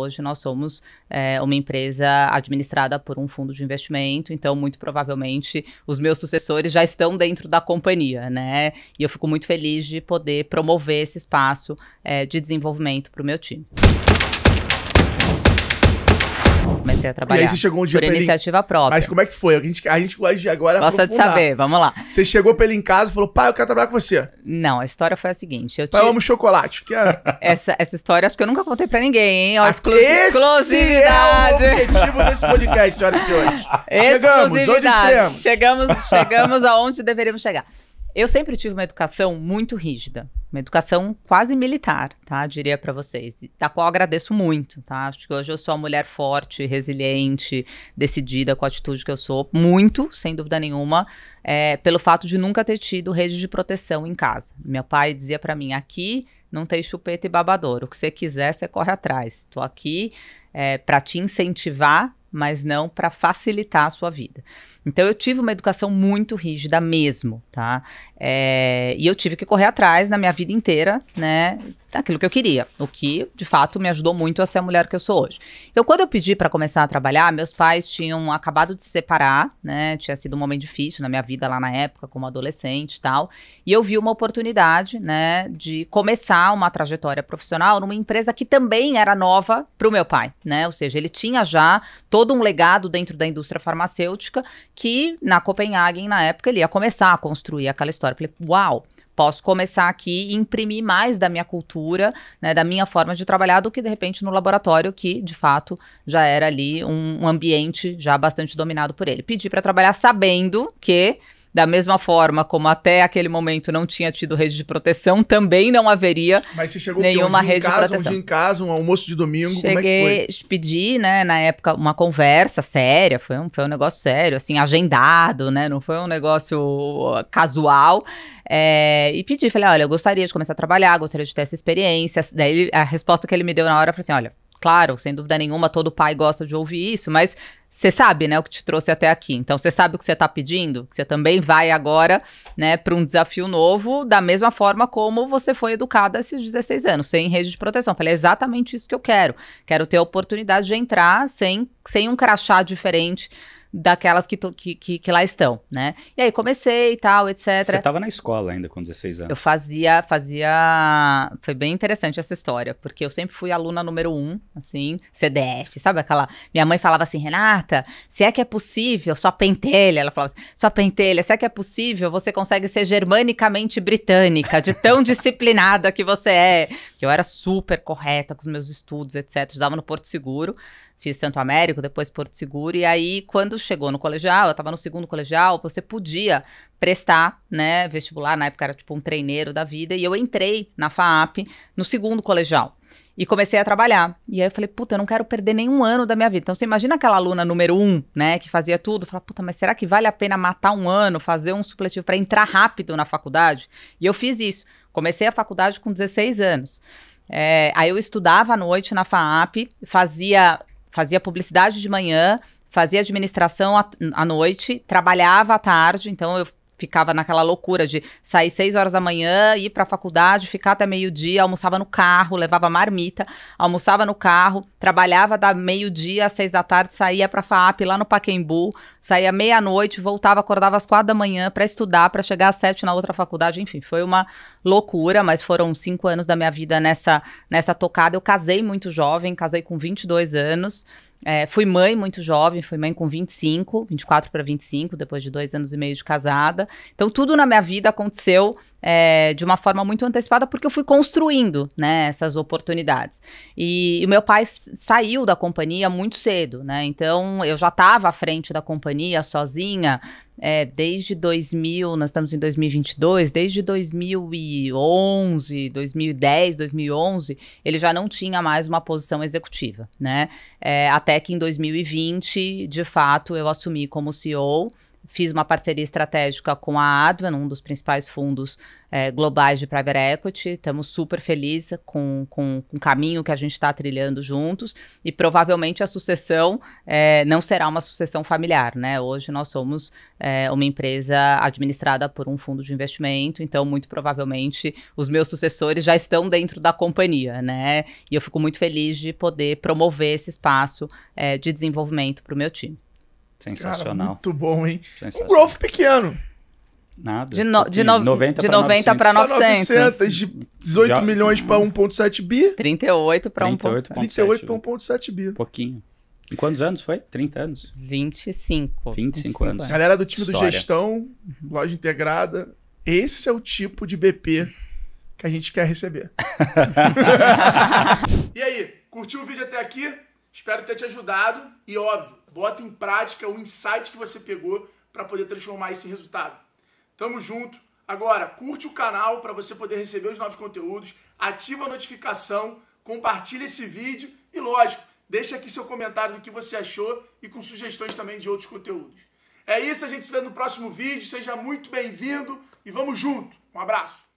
Hoje nós somos é, uma empresa administrada por um fundo de investimento, então muito provavelmente os meus sucessores já estão dentro da companhia, né? E eu fico muito feliz de poder promover esse espaço é, de desenvolvimento para o meu time comecei a trabalhar. E aí você chegou um dia Por iniciativa ele... própria. Mas como é que foi? A gente, a gente gosta de agora Gosta de saber, vamos lá. Você chegou pra ele em casa e falou, pai, eu quero trabalhar com você. Não, a história foi a seguinte. Eu pai, te... eu amo chocolate. Que é... essa, essa história acho que eu nunca contei pra ninguém, hein? Ó, ah, exclu... exclusividade. é o objetivo desse podcast, senhoras e senhores. Chegamos, dois extremos. Chegamos, chegamos aonde deveríamos chegar. Eu sempre tive uma educação muito rígida, uma educação quase militar, tá? Diria para vocês, da qual agradeço muito, tá? Acho que hoje eu sou uma mulher forte, resiliente, decidida com a atitude que eu sou, muito, sem dúvida nenhuma, é, pelo fato de nunca ter tido rede de proteção em casa. Meu pai dizia para mim: aqui não tem chupeta e babador, o que você quiser, você corre atrás. Tô aqui é, para te incentivar mas não para facilitar a sua vida. Então eu tive uma educação muito rígida mesmo, tá? É, e eu tive que correr atrás na minha vida inteira, né? É aquilo que eu queria, o que de fato me ajudou muito a ser a mulher que eu sou hoje. Então, quando eu pedi para começar a trabalhar, meus pais tinham acabado de se separar, né? Tinha sido um momento difícil na minha vida lá na época, como adolescente e tal. E eu vi uma oportunidade, né, de começar uma trajetória profissional numa empresa que também era nova para o meu pai, né? Ou seja, ele tinha já todo um legado dentro da indústria farmacêutica que na Copenhagen, na época, ele ia começar a construir aquela história. Eu falei, uau! posso começar aqui e imprimir mais da minha cultura, né, da minha forma de trabalhar, do que de repente no laboratório, que de fato já era ali um, um ambiente já bastante dominado por ele. Pedi para trabalhar sabendo que da mesma forma como até aquele momento não tinha tido rede de proteção, também não haveria Mas você chegou nenhuma um rede casa, de proteção. Um dia em casa, um almoço de domingo, é Cheguei, é pedi, né, na época, uma conversa séria, foi um, foi um negócio sério, assim, agendado, né, não foi um negócio ah, casual. É, e pedi, falei, olha, eu gostaria de começar a trabalhar, gostaria de ter essa experiência. Daí a resposta que ele me deu na hora foi assim, olha, Claro, sem dúvida nenhuma, todo pai gosta de ouvir isso, mas você sabe, né, o que te trouxe até aqui. Então você sabe o que você está pedindo, que você também vai agora, né, para um desafio novo, da mesma forma como você foi educada esses 16 anos, sem rede de proteção. Falei, é exatamente isso que eu quero. Quero ter a oportunidade de entrar sem, sem um crachá diferente daquelas que, to, que, que, que, lá estão, né? E aí comecei e tal, etc. Você estava na escola ainda com 16 anos? Eu fazia, fazia. Foi bem interessante essa história, porque eu sempre fui aluna número um, assim, CDF, sabe aquela. Minha mãe falava assim, Renata, se é que é possível, sua pentelha, ela falava assim, sua pentelha, se é que é possível, você consegue ser germanicamente britânica, de tão disciplinada que você é. Que eu era super correta com os meus estudos, etc. Usava no Porto Seguro. Fiz Santo Américo, depois Porto Seguro. E aí, quando chegou no colegial, eu estava no segundo colegial, você podia prestar, né, vestibular. Na época era tipo um treineiro da vida. E eu entrei na FAAP no segundo colegial. E comecei a trabalhar. E aí eu falei, puta, eu não quero perder nenhum ano da minha vida. Então você imagina aquela aluna número um, né, que fazia tudo. Fala, puta, mas será que vale a pena matar um ano, fazer um supletivo para entrar rápido na faculdade? E eu fiz isso. Comecei a faculdade com 16 anos. É, aí eu estudava à noite na FAAP, fazia fazia publicidade de manhã, fazia administração à, à noite, trabalhava à tarde, então eu ficava naquela loucura de sair seis horas da manhã, ir para a faculdade, ficar até meio-dia, almoçava no carro, levava marmita, almoçava no carro, trabalhava da meio-dia às seis da tarde, saía para a FAAP lá no Paquembu, saía meia-noite, voltava, acordava às quatro da manhã para estudar, para chegar às sete na outra faculdade, enfim, foi uma loucura, mas foram cinco anos da minha vida nessa, nessa tocada. Eu casei muito jovem, casei com 22 anos. É, fui mãe muito jovem, fui mãe com 25, 24 para 25, depois de dois anos e meio de casada. Então, tudo na minha vida aconteceu é, de uma forma muito antecipada, porque eu fui construindo né, essas oportunidades. E o meu pai saiu da companhia muito cedo, né? Então, eu já estava à frente da companhia sozinha, é, desde 2000, nós estamos em 2022, desde 2011, 2010, 2011, ele já não tinha mais uma posição executiva, né? É, até até que em 2020, de fato, eu assumi como CEO fiz uma parceria estratégica com a Advan, um dos principais fundos é, globais de private equity. Estamos super felizes com, com, com, o caminho que a gente está trilhando juntos e provavelmente a sucessão é, não será uma sucessão familiar, né? Hoje nós somos é, uma empresa administrada por um fundo de investimento, então muito provavelmente os meus sucessores já estão dentro da companhia, né? E eu fico muito feliz de poder promover esse espaço de desenvolvimento para o meu time. Sensacional. Cara, muito bom, hein? Um growth pequeno. Nada. De, no, de, no, de 90 para 900. 900. De 18 Já... milhões para 1,7 bi. 38 para 1,7 38 para 1,7 bi. Pouquinho. Em quantos anos foi? 30 anos? 25. 25, 25 anos. Galera do time História. do gestão, uhum. loja integrada. Esse é o tipo de BP que a gente quer receber. e aí, curtiu o vídeo até aqui? Espero ter te ajudado. E óbvio Bota em prática o insight que você pegou para poder transformar esse resultado. Tamo junto. Agora, curte o canal para você poder receber os novos conteúdos, ativa a notificação, compartilha esse vídeo e, lógico, deixa aqui seu comentário do que você achou e com sugestões também de outros conteúdos. É isso, a gente se vê no próximo vídeo. Seja muito bem-vindo e vamos junto. Um abraço.